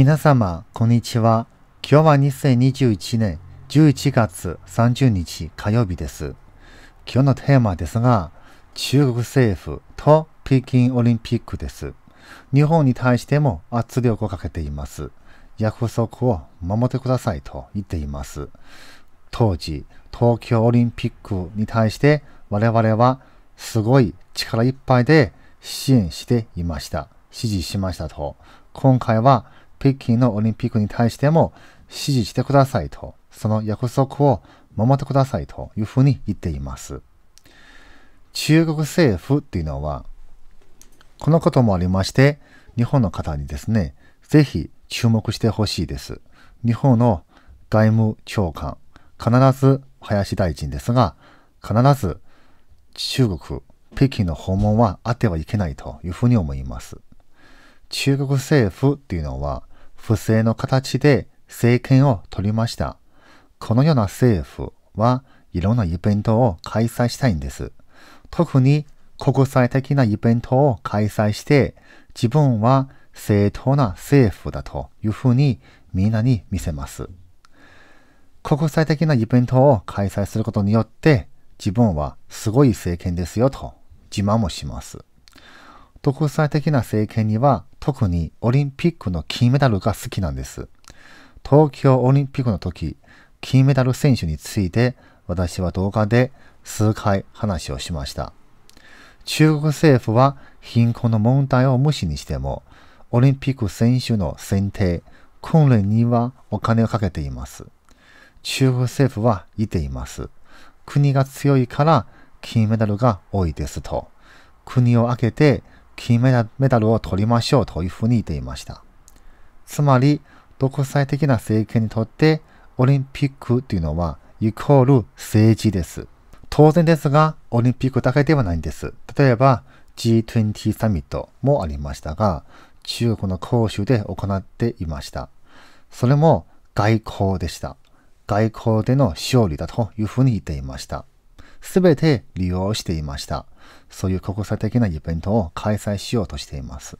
皆様、こんにちは。今日は2021年11月30日火曜日です。今日のテーマですが、中国政府と北京オリンピックです。日本に対しても圧力をかけています。約束を守ってくださいと言っています。当時、東京オリンピックに対して我々はすごい力いっぱいで支援していました。支持しましたと。今回は北京のオリンピックに対しても支持してくださいと、その約束を守ってくださいというふうに言っています。中国政府っていうのは、このこともありまして、日本の方にですね、ぜひ注目してほしいです。日本の外務長官、必ず林大臣ですが、必ず中国、北京の訪問はあってはいけないというふうに思います。中国政府っていうのは不正の形で政権を取りました。このような政府はいろんなイベントを開催したいんです。特に国際的なイベントを開催して、自分は正当な政府だというふうにみんなに見せます。国際的なイベントを開催することによって、自分はすごい政権ですよと自慢もします。独裁的な政権には特にオリンピックの金メダルが好きなんです。東京オリンピックの時、金メダル選手について私は動画で数回話をしました。中国政府は貧困の問題を無視にしても、オリンピック選手の選定、訓練にはお金をかけています。中国政府は言っています。国が強いから金メダルが多いですと。国を挙げて金メダルを取りましょうというふうに言っていました。つまり、独裁的な政権にとって、オリンピックというのは、イコール政治です。当然ですが、オリンピックだけではないんです。例えば、G20 サミットもありましたが、中国の杭州で行っていました。それも外交でした。外交での勝利だというふうに言っていました。すべて利用していました。そういう国際的なイベントを開催しようとしています。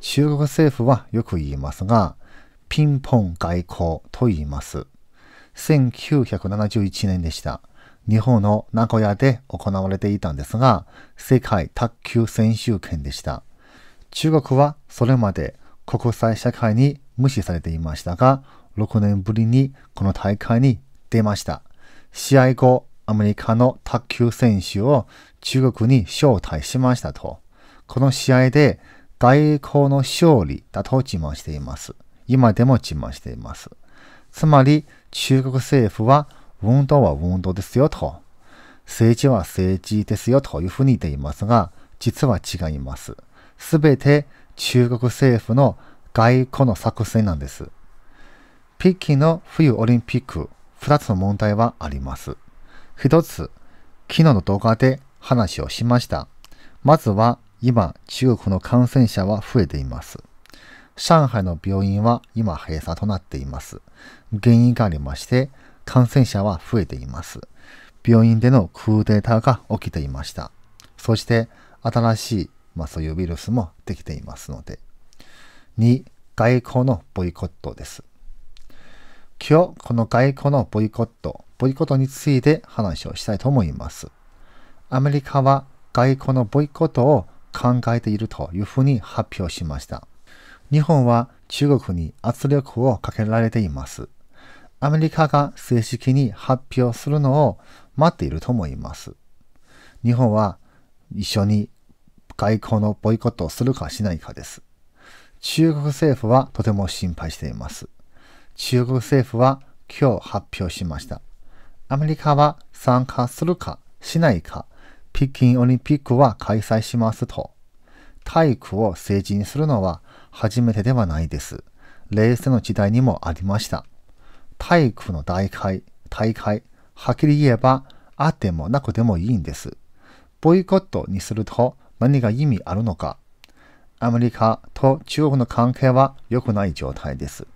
中国政府はよく言いますが、ピンポン外交と言います。1971年でした。日本の名古屋で行われていたんですが、世界卓球選手権でした。中国はそれまで国際社会に無視されていましたが、6年ぶりにこの大会に出ました。試合後、アメリカの卓球選手を中国に招待しましたと、この試合で外交の勝利だと自慢しています。今でも自慢しています。つまり、中国政府は運動は運動ですよと、政治は政治ですよというふうに言っていますが、実は違います。すべて中国政府の外交の作戦なんです。北京の冬オリンピック、二つの問題はあります。一つ、昨日の動画で話をしました。まずは今中国の感染者は増えています。上海の病院は今閉鎖となっています。原因がありまして感染者は増えています。病院でのクーデターが起きていました。そして新しい、まあ、そういうウイルスもできていますので。2、外交のボイコットです。今日、この外交のボイコット、ボイコットについて話をしたいと思います。アメリカは外交のボイコットを考えているというふうに発表しました。日本は中国に圧力をかけられています。アメリカが正式に発表するのを待っていると思います。日本は一緒に外交のボイコットをするかしないかです。中国政府はとても心配しています。中国政府は今日発表しました。アメリカは参加するかしないか北京オリンピックは開催しますと。体育を政治にするのは初めてではないです。冷戦の時代にもありました。体育の大会、大会、はっきり言えばあってもなくてもいいんです。ボイコットにすると何が意味あるのか。アメリカと中国の関係は良くない状態です。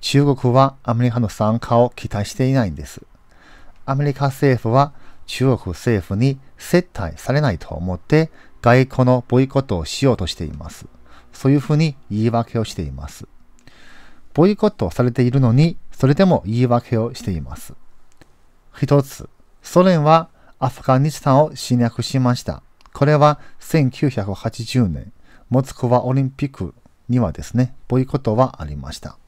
中国はアメリカの参加を期待していないんです。アメリカ政府は中国政府に接待されないと思って外交のボイコットをしようとしています。そういうふうに言い訳をしています。ボイコットされているのに、それでも言い訳をしています。一つ、ソ連はアフガニスタンを侵略しました。これは1980年、モスクワオリンピックにはですね、ボイコットはありました。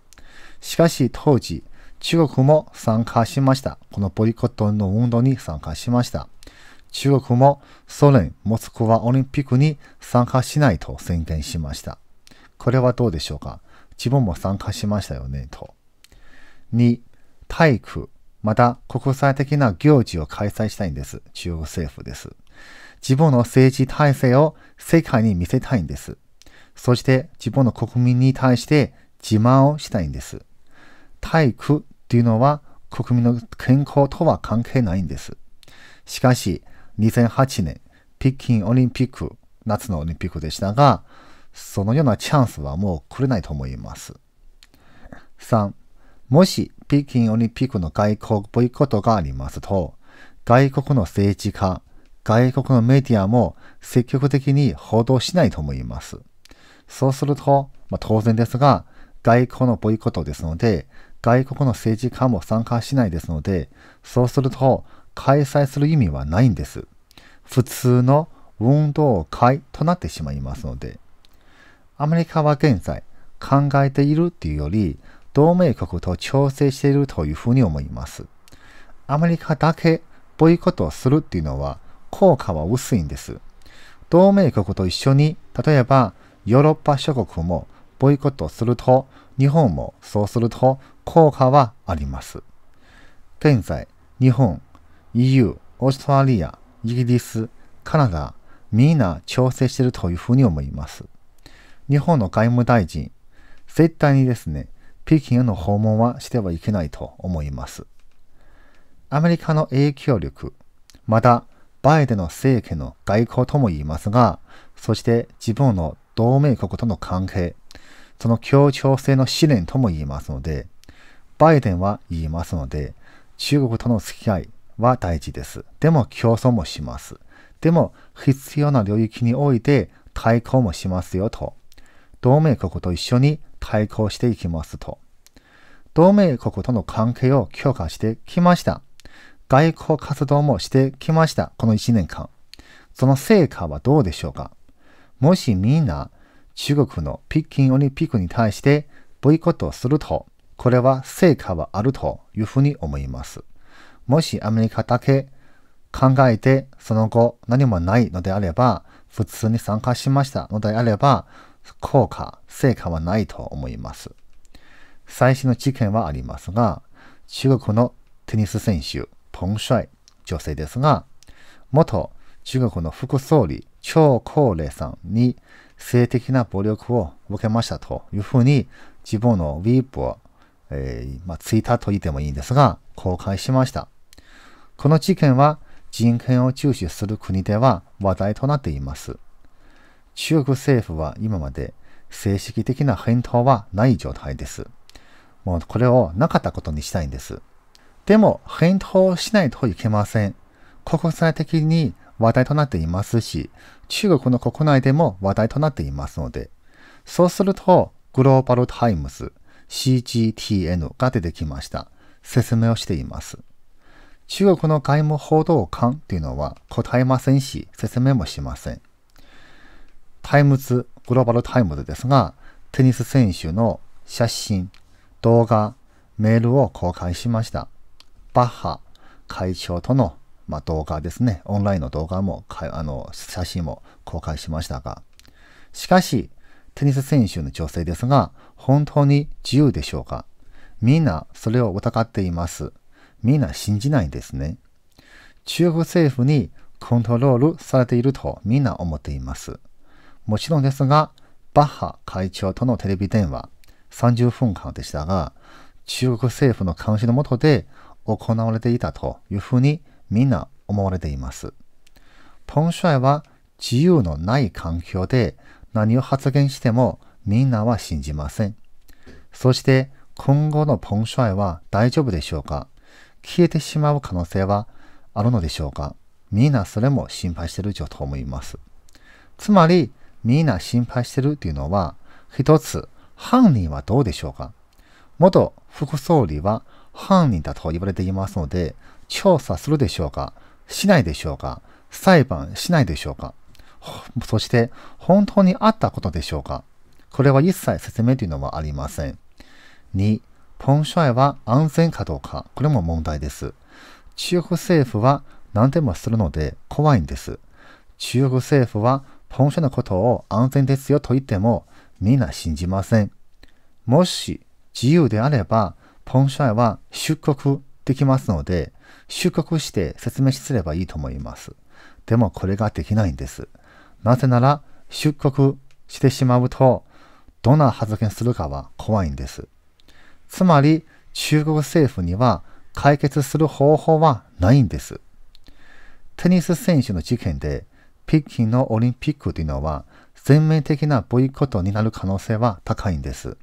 しかし当時、中国も参加しました。このボイコットの運動に参加しました。中国もソ連、モスクワオリンピックに参加しないと宣言しました。これはどうでしょうか自分も参加しましたよね、と。2、体育、また国際的な行事を開催したいんです。中国政府です。自分の政治体制を世界に見せたいんです。そして自分の国民に対して自慢をしたいんです。体育っていうのは国民の健康とは関係ないんです。しかし、2008年、北京オリンピック、夏のオリンピックでしたが、そのようなチャンスはもうくれないと思います。3、もし北京オリンピックの外交ボイコットがありますと、外国の政治家、外国のメディアも積極的に報道しないと思います。そうすると、まあ、当然ですが、外交のボイコットですので、外国の政治家も参加しないですので、そうすると開催する意味はないんです。普通の運動会となってしまいますので。アメリカは現在考えているっていうより、同盟国と調整しているというふうに思います。アメリカだけボイコットをするっていうのは効果は薄いんです。同盟国と一緒に、例えばヨーロッパ諸国もボイコットすると、日本もそうすると効果はあります。現在、日本、EU、オーストラリア、イギリス、カナダ、みんな調整しているというふうに思います。日本の外務大臣、絶対にですね、北京への訪問はしてはいけないと思います。アメリカの影響力、またバイデンの政権の外交とも言いますが、そして自分の同盟国との関係、その協調性の試練とも言いますので、バイデンは言いますので、中国との付き合いは大事です。でも競争もします。でも必要な領域において対抗もしますよと。同盟国と一緒に対抗していきますと。同盟国との関係を強化してきました。外交活動もしてきました。この1年間。その成果はどうでしょうかもしみんな中国の北京オリンピックに対してボイコットすると、これは成果はあるというふうに思います。もしアメリカだけ考えてその後何もないのであれば、普通に参加しましたのであれば、効果、成果はないと思います。最新の事件はありますが、中国のテニス選手、ポンシャイ、女性ですが、元中国の副総理、張高麗さんに性的な暴力を受けましたというふうに、自分のウィープを、えー、まあ、ツイッターと言ってもいいんですが、公開しました。この事件は人権を重視する国では話題となっています。中国政府は今まで正式的な返答はない状態です。もうこれをなかったことにしたいんです。でも返答しないといけません。国際的に話題となっていますし、中国の国内でも話題となっていますので、そうすると、グローバルタイムズ CGTN が出てきました。説明をしています。中国の外務報道官というのは答えませんし、説明もしません。タイムズ、グローバルタイムズですが、テニス選手の写真、動画、メールを公開しました。バッハ会長とのまあ、動画ですね、オンラインの動画も、あの、写真も公開しましたが、しかし、テニス選手の女性ですが、本当に自由でしょうかみんなそれを疑っています。みんな信じないんですね。中国政府にコントロールされているとみんな思っています。もちろんですが、バッハ会長とのテレビ電話30分間でしたが、中国政府の監視のもとで行われていたというふうにみんな思われています。ポンシアイは自由のない環境で何を発言してもみんなは信じません。そして今後のポンシアイは大丈夫でしょうか消えてしまう可能性はあるのでしょうかみんなそれも心配してると思います。つまりみんな心配してるというのは一つ犯人はどうでしょうか元副総理は犯人だと言われていますので、調査するでしょうかしないでしょうか裁判しないでしょうかそして、本当にあったことでしょうかこれは一切説明というのはありません。2、ポンショイは安全かどうか、これも問題です。中国政府は何でもするので怖いんです。中国政府はポンショイのことを安全ですよと言ってもみんな信じません。もし自由であれば、ポンショイは出国できますので、収穫して説明すればいいと思います。でもこれができないんです。なぜなら出国してしまうとどんな発言するかは怖いんです。つまり中国政府には解決する方法はないんです。テニス選手の事件で北京のオリンピックというのは全面的なボイコットになる可能性は高いんです。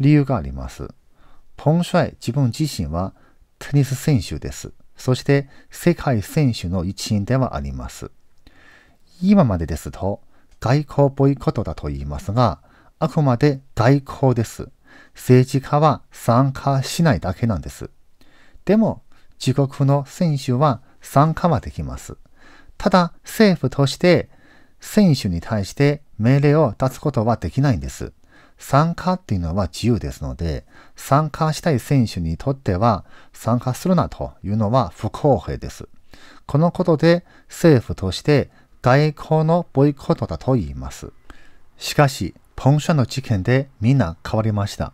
理由があります。ポンシイ自分自身はテニス選手です。そして世界選手の一員ではあります。今までですと外交ボイコットだと言いますが、あくまで外交です。政治家は参加しないだけなんです。でも、自国の選手は参加はできます。ただ、政府として選手に対して命令を出すことはできないんです。参加っていうのは自由ですので、参加したい選手にとっては、参加するなというのは不公平です。このことで政府として外交のボイコットだと言います。しかし、ポンシャンの事件でみんな変わりました。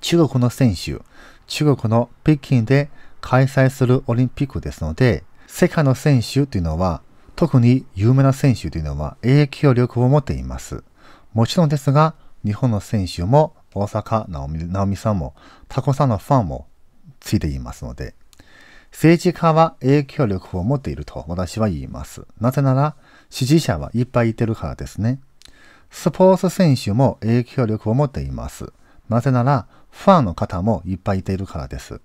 中国の選手、中国の北京で開催するオリンピックですので、世界の選手というのは、特に有名な選手というのは影響力を持っています。もちろんですが、日本の選手も大阪直美直美さんもタコさんのファンもついていますので、政治家は影響力を持っていると私は言います。なぜなら支持者はいっぱいいてるからですね。スポーツ選手も影響力を持っています。なぜならファンの方もいっぱいいているからです。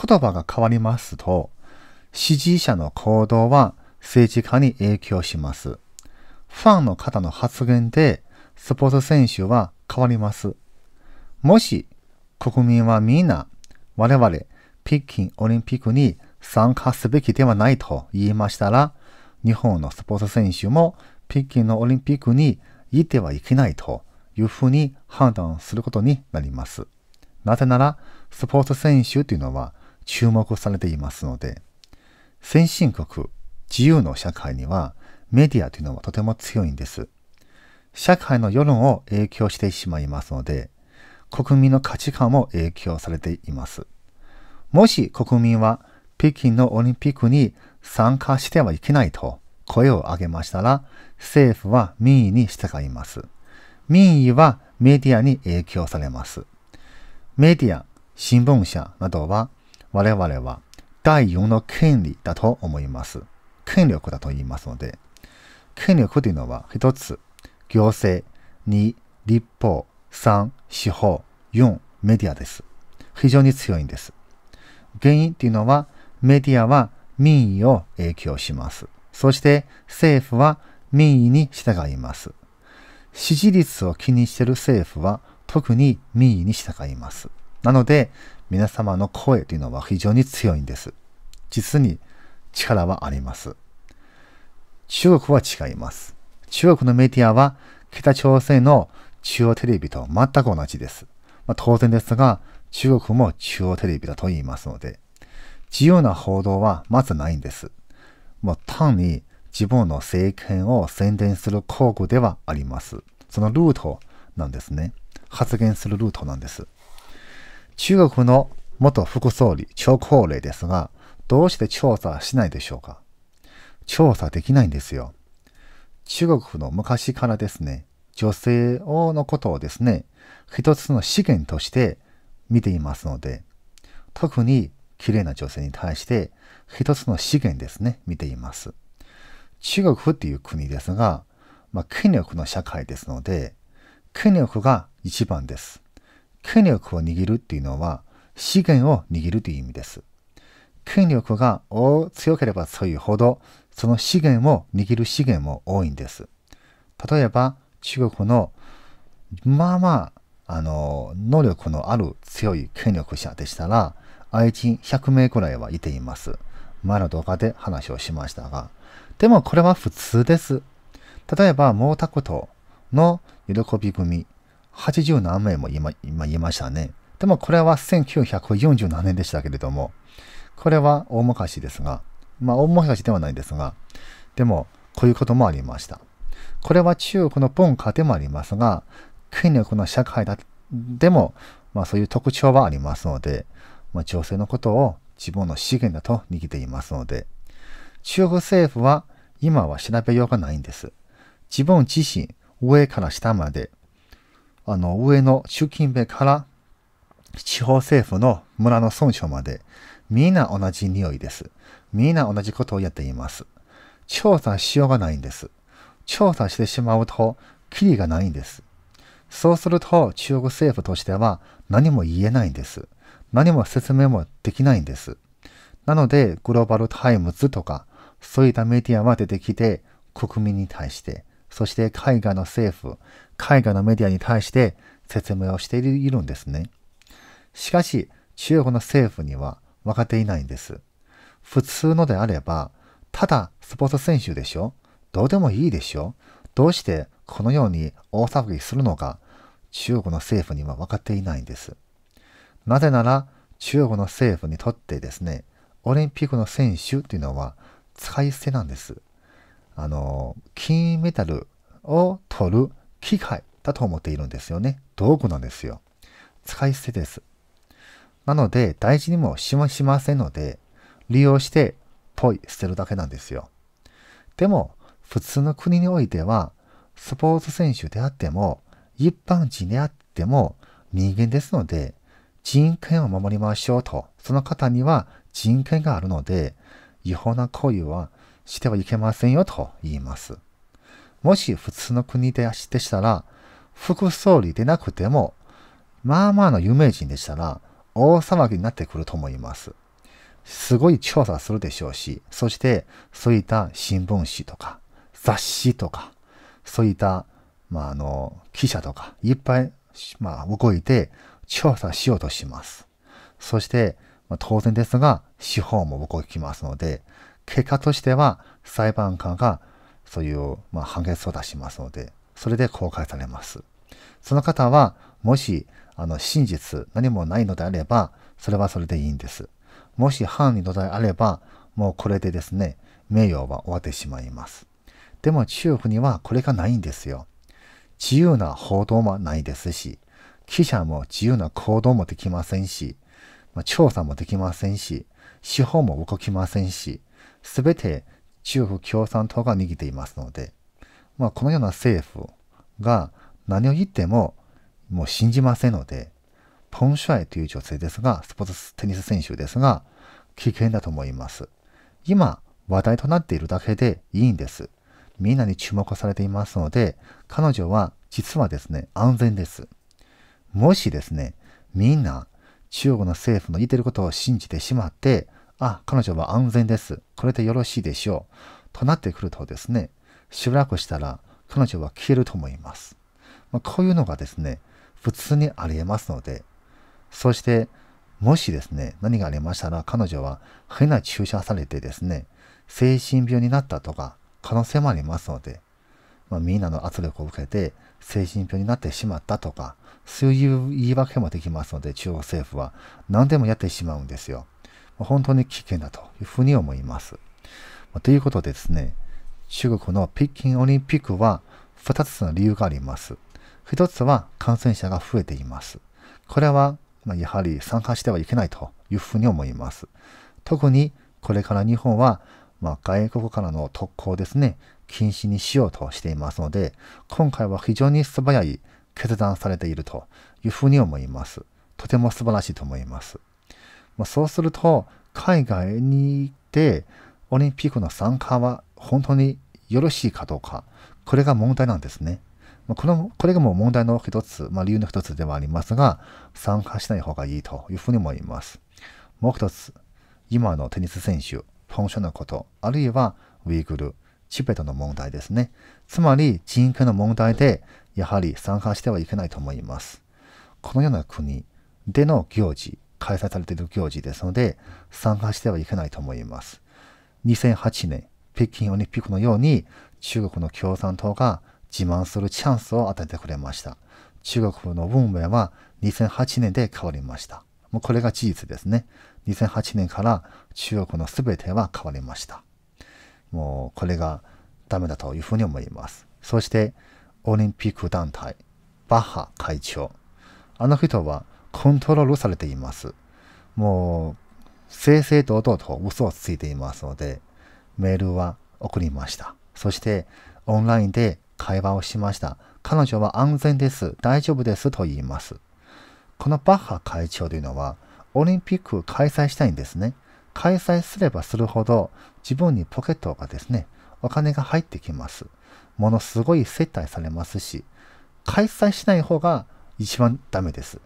言葉が変わりますと、支持者の行動は政治家に影響します。ファンの方の発言でスポーツ選手は変わります。もし、国民はみんな、我々、北京オリンピックに参加すべきではないと言いましたら、日本のスポーツ選手も北京のオリンピックに行ってはいけないというふうに判断することになります。なぜなら、スポーツ選手というのは注目されていますので、先進国、自由の社会にはメディアというのはとても強いんです。社会の世論を影響してしまいますので、国民の価値観も影響されています。もし国民は北京のオリンピックに参加してはいけないと声を上げましたら、政府は民意に従います。民意はメディアに影響されます。メディア、新聞社などは、我々は第4の権利だと思います。権力だと言いますので、権力というのは一つ行政、2、立法、3、司法、4、メディアです。非常に強いんです。原因っていうのは、メディアは民意を影響します。そして政府は民意に従います。支持率を気にしている政府は特に民意に従います。なので、皆様の声というのは非常に強いんです。実に力はあります。中国は違います。中国のメディアは北朝鮮の中央テレビと全く同じです。まあ、当然ですが、中国も中央テレビだと言いますので、自由な報道はまずないんです。もう単に自分の政権を宣伝する工具ではあります。そのルートなんですね。発言するルートなんです。中国の元副総理、張高麗ですが、どうして調査しないでしょうか調査できないんですよ。中国の昔からですね、女性をのことをですね、一つの資源として見ていますので、特に綺麗な女性に対して一つの資源ですね、見ています。中国っていう国ですが、まあ、権力の社会ですので、権力が一番です。権力を握るっていうのは、資源を握るという意味です。権力が強ければ強いほどその資源を握る資源も多いんです。例えば、中国の、まあまあ、あの、能力のある強い権力者でしたら、愛人100名くらいはいています。前の動画で話をしましたが。でもこれは普通です。例えば、毛沢東の喜び組、80何名も今今言いましたね。でもこれは1947年でしたけれども、これは大昔ですが、まあ、大もしかしではないですが、でも、こういうこともありました。これは中国の文化でもありますが、権力の社会だでも、まあ、そういう特徴はありますので、まあ、女性のことを自分の資源だと握っていますので、中国政府は今は調べようがないんです。自分自身、上から下まで、あの、上の習近平から地方政府の村の村長まで、みんな同じ匂いです。みんな同じことをやっています。調査しようがないんです。調査してしまうと、キリがないんです。そうすると、中国政府としては何も言えないんです。何も説明もできないんです。なので、グローバルタイムズとか、そういったメディアは出てきて、国民に対して、そして海外の政府、海外のメディアに対して説明をしているんですね。しかし、中国の政府には分かっていないんです。普通のであれば、ただスポーツ選手でしょどうでもいいでしょどうしてこのように大騒ぎするのか、中国の政府には分かっていないんです。なぜなら、中国の政府にとってですね、オリンピックの選手というのは使い捨てなんです。あの、金メダルを取る機械だと思っているんですよね。道具なんですよ。使い捨てです。なので、大事にもしませんので、利用して、ポイ捨てるだけなんですよ。でも、普通の国においては、スポーツ選手であっても、一般人であっても人間ですので、人権を守りましょうと、その方には人権があるので、違法な行為はしてはいけませんよと言います。もし普通の国でしたら、副総理でなくても、まあまあの有名人でしたら、大騒ぎになってくると思います。すごい調査するでしょうし、そしてそういった新聞紙とか雑誌とか、そういった、まあ、あの、記者とかいっぱい、まあ、動いて調査しようとします。そして、まあ、当然ですが、司法も動きますので、結果としては裁判官がそういう、まあ、判決を出しますので、それで公開されます。その方は、もし、あの、真実、何もないのであれば、それはそれでいいんです。もし範囲の土台あれば、もうこれでですね、名誉は終わってしまいます。でも中国にはこれがないんですよ。自由な報道もないですし、記者も自由な行動もできませんし、ま調査もできませんし、司法も動きませんし、すべて中国共産党が握っていますので、まあ、このような政府が何を言ってももう信じませんので、ポンシュアイという女性ですが、スポーツテニス選手ですが、危険だと思います。今、話題となっているだけでいいんです。みんなに注目されていますので、彼女は実はですね、安全です。もしですね、みんな中国の政府の言ってることを信じてしまって、あ、彼女は安全です。これでよろしいでしょう。となってくるとですね、しばらくしたら彼女は消えると思います。まあ、こういうのがですね、普通にあり得ますので、そしてもしですね、何がありましたら彼女は変な注射されてですね、精神病になったとか可能性もありますので、まあ、みんなの圧力を受けて精神病になってしまったとか、そういう言い訳もできますので、中国政府は何でもやってしまうんですよ。本当に危険だというふうに思います。ということでですね、中国の北京オリンピックは2つの理由があります。1つは感染者が増えています。これはまあ、やはり参加してはいけないというふうに思います。特にこれから日本は、まあ、外国からの特攻ですね、禁止にしようとしていますので、今回は非常に素早い決断されているというふうに思います。とても素晴らしいと思います。まあ、そうすると、海外に行ってオリンピックの参加は本当によろしいかどうか、これが問題なんですね。まこの、これがもう問題の一つ、まあ、理由の一つではありますが、参加しない方がいいというふうに思います。もう一つ、今のテニス選手、ンョンのこと、あるいはウイグル、チベットの問題ですね。つまり人権の問題で、やはり参加してはいけないと思います。このような国での行事、開催されている行事ですので、参加してはいけないと思います。2008年、北京オリンピックのように、中国の共産党が自慢するチャンスを与えてくれました。中国の文明は2008年で変わりました。もうこれが事実ですね。2008年から中国の全ては変わりました。もうこれがダメだというふうに思います。そしてオリンピック団体、バッハ会長。あの人はコントロールされています。もう正々堂々と嘘をついていますので、メールは送りました。そしてオンラインで会話をしました。彼女は安全です、大丈夫ですと言います。このバッハ会長というのは、オリンピックを開催したいんですね。開催すればするほど、自分にポケットがですね、お金が入ってきます。ものすごい接待されますし、開催しない方が一番ダメです。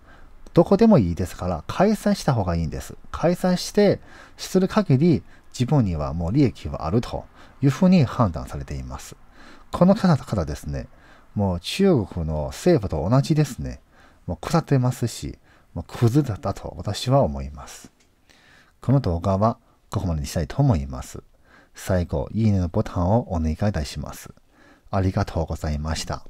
どこでもいいですから、開催した方がいいんです。開催して、する限り、自分にはもう利益はあるというふうに判断されています。この方々ですね、もう中国の政府と同じですね、もう腐ってますし、もうクズだったと私は思います。この動画はここまでにしたいと思います。最後、いいねのボタンをお願いいたします。ありがとうございました。